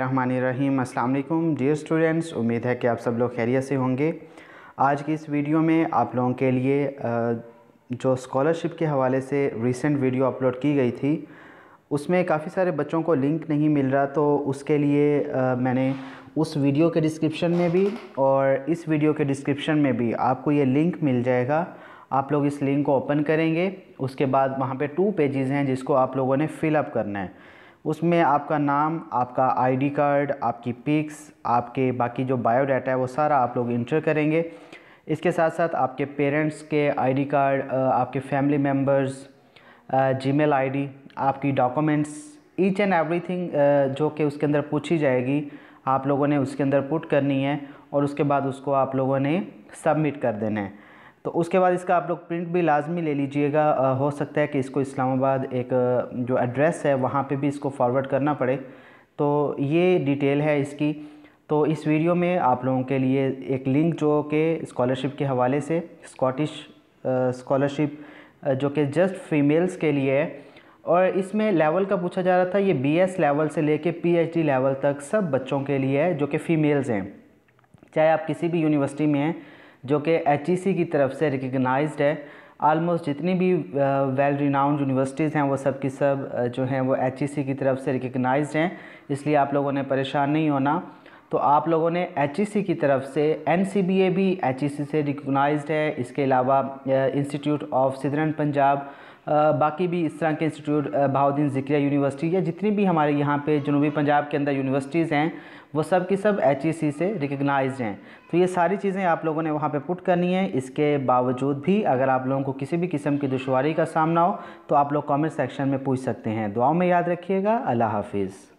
रहीम अस्सलाम वालेकुम dear students उम्मीद है कि आप सब लोग खैरियत से होंगे आज की इस वीडियो में आप लोगों के लिए जो स्कॉलरशिप के हवाले से रिसेंट वीडियो अपलोड की गई थी उसमें काफ़ी सारे बच्चों को लिंक नहीं मिल रहा तो उसके लिए मैंने उस वीडियो के डिस्क्रिप्शन में भी और इस वीडियो के डिस्क्रिप्शन में भी आपको ये लिंक मिल जाएगा आप लोग इस लिंक को ओपन करेंगे उसके बाद वहाँ पर टू पेजेज़ हैं जिसको आप लोगों ने फिलअप करना है उसमें आपका नाम आपका आईडी कार्ड आपकी पिक्स आपके बाकी जो बायोडाटा है वो सारा आप लोग इंटर करेंगे इसके साथ साथ आपके पेरेंट्स के आईडी कार्ड आपके फैमिली मेम्बर्स जीमेल आईडी आपकी डॉक्यूमेंट्स ईच एंड एवरीथिंग जो कि उसके अंदर पूछी जाएगी आप लोगों ने उसके अंदर पुट करनी है और उसके बाद उसको आप लोगों ने सबमिट कर देना है तो उसके बाद इसका आप लोग प्रिंट भी लाजमी ले लीजिएगा हो सकता है कि इसको इस्लामाबाद एक जो एड्रेस है वहाँ पे भी इसको फॉरवर्ड करना पड़े तो ये डिटेल है इसकी तो इस वीडियो में आप लोगों के लिए एक लिंक जो कि स्कॉलरशिप के हवाले से स्कॉटिश स्कॉलरशिप जो कि जस्ट फीमेल्स के लिए है और इसमें लेवल का पूछा जा रहा था ये बी लेवल से ले कर लेवल तक सब बच्चों के लिए है जो कि फ़ीमेल्स हैं चाहे आप किसी भी यूनिवर्सिटी में हैं जो कि एच e की तरफ से रिकगनाइज है आलमोस्ट जितनी भी वेल रिनाउंड यूनिवर्सिटीज़ हैं वो सब की सब जो हैं वो एच e की तरफ से रिकगनाइज हैं इसलिए आप लोगों ने परेशान नहीं होना तो आप लोगों ने एच e की तरफ से एन भी एच e से रिकोगनाइज है इसके अलावा इंस्टीट्यूट ऑफ सिदरन पंजाब बाकी भी इस तरह के इंस्टीट्यूट बहाउद्दीन जिक्रिया यूनिवर्सिटी या जितनी भी हमारे यहाँ पे जनूबी पंजाब के अंदर यूनिवर्सिटीज़ हैं वो सब की सब एच e से रिकगनाइज हैं तो ये सारी चीज़ें आप लोगों ने वहाँ पे पुट करनी है इसके बावजूद भी अगर आप लोगों को किसी भी किस्म की दुशारी का सामना हो तो आप लोग कॉमेंट सेक्शन में पूछ सकते हैं दुआओं में याद रखिएगा अल्लाह हाफिज़